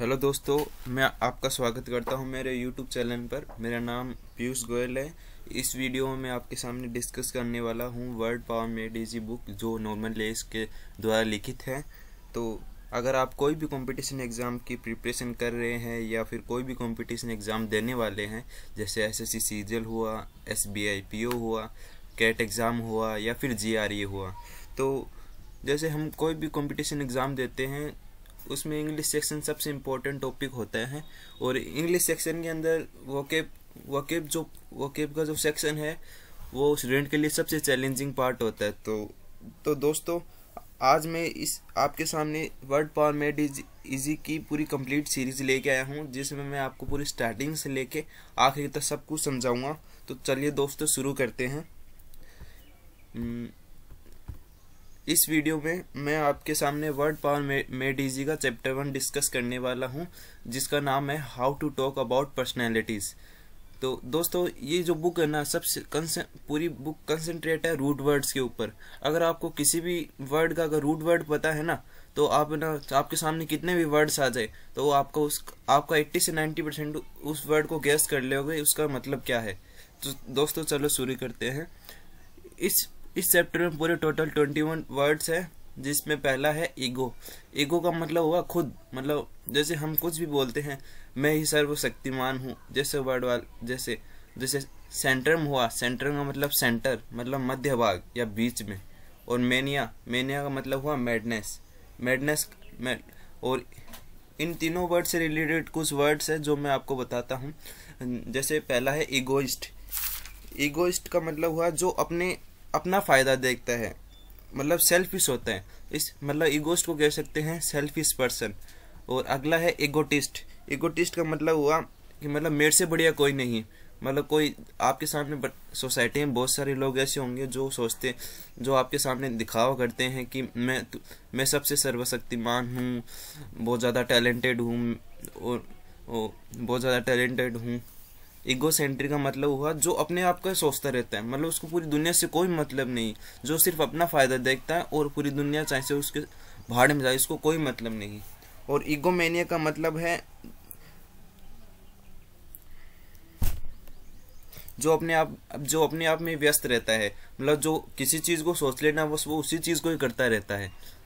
hello दोस्तों मैं आपका स्वागत करता हूं मेरे यूट्यूब चैनल पर मेरा नाम पीयूष गोयल है इस वीडियो में मैं आपके सामने डिस्कस करने वाला हूं word power made easy book जो नॉर्मल लेस के द्वारा लिखित है तो अगर आप कोई भी कंपटीशन एग्ज़ाम की प्रिपरेशन कर रहे हैं या फिर कोई भी कंपटीशन एग्ज़ाम देने वाले हैं जैसे एस एस हुआ S B I P O हुआ कैट एग्ज़ाम हुआ या फिर जी आर ए हुआ तो जैसे हम कोई भी कॉम्पिटिशन एग्ज़ाम देते हैं उसमें इंग्लिश सेक्शन सबसे इम्पोर्टेंट टॉपिक होता है और इंग्लिश सेक्शन के अंदर वोकेब वोकेब जो वोकेब का जो सेक्शन है वो स्टूडेंट के लिए सबसे चैलेंजिंग पार्ट होता है तो तो दोस्तों आज मैं इस आपके सामने वर्ड मेड इज इजी की पूरी कंप्लीट सीरीज लेके आया हूँ जिसमें मैं आपको पूरी स्टार्टिंग से लेके आखिर तक सब कुछ समझाऊँगा तो चलिए दोस्तों शुरू करते हैं हम्म, इस वीडियो में मैं आपके सामने वर्ड पावर मेड इजी का चैप्टर वन डिस्कस करने वाला हूँ जिसका नाम है how to talk about personalities तो दोस्तों ये जो बुक है ना सबसे पूरी बुक कंसनट्रेट है रूट वर्ड्स के ऊपर अगर आपको किसी भी वर्ड का अगर रूट वर्ड पता है ना तो आप ना आपके सामने कितने भी वर्ड्स आ जाए तो आपका उस आपका 80 से 90 परसेंट उस वर्ड को गैस कर लोगे उसका मतलब क्या है तो दोस्तों चलो शुरू करते हैं इस इस चैप्टर में पूरे टोटल ट्वेंटी वन वर्ड्स है जिसमें पहला है ईगो ईगो का मतलब हुआ खुद मतलब जैसे हम कुछ भी बोलते हैं मैं ही सर्वशक्तिमान हूँ जैसे वर्ड वाल जैसे जैसे सेंट्रम हुआ सेंट्रम का मतलब सेंटर मतलब मध्य भाग या बीच में और मेनिया मेनिया का मतलब हुआ मैडनेस मैडनेस मैड और इन तीनों वर्ड से रिलेटेड कुछ वर्ड्स हैं जो मैं आपको बताता हूँ जैसे पहला है ईगोइस्ट ईगोइस्ट का मतलब हुआ जो अपने अपना फ़ायदा देखता है मतलब सेल्फिश होता है इस मतलब ईगोस्ट को कह सकते हैं सेल्फिश पर्सन और अगला है एगोटिस्ट एगोटिस्ट का मतलब हुआ कि मतलब मेरे से बढ़िया कोई नहीं मतलब कोई आपके सामने सोसाइटी में बहुत सारे लोग ऐसे होंगे जो सोचते जो आपके सामने दिखावा करते हैं कि मैं मैं सबसे सर्वशक्तिमान हूँ बहुत ज़्यादा टैलेंटेड हूँ और, और बहुत ज़्यादा टैलेंटेड हूँ ईगो सेंट्री का मतलब हुआ जो अपने आप का सोचता रहता है मतलब उसको पूरी दुनिया से कोई मतलब नहीं जो सिर्फ अपना फ़ायदा देखता है और पूरी दुनिया चाहे से उसके भाड़ में जाए उसको कोई मतलब नहीं और मैनिया का मतलब है जो अपने आप जो अपने आप में व्यस्त रहता है मतलब जो किसी चीज़ को सोच लेना बस वो उसी चीज़ को ही करता रहता है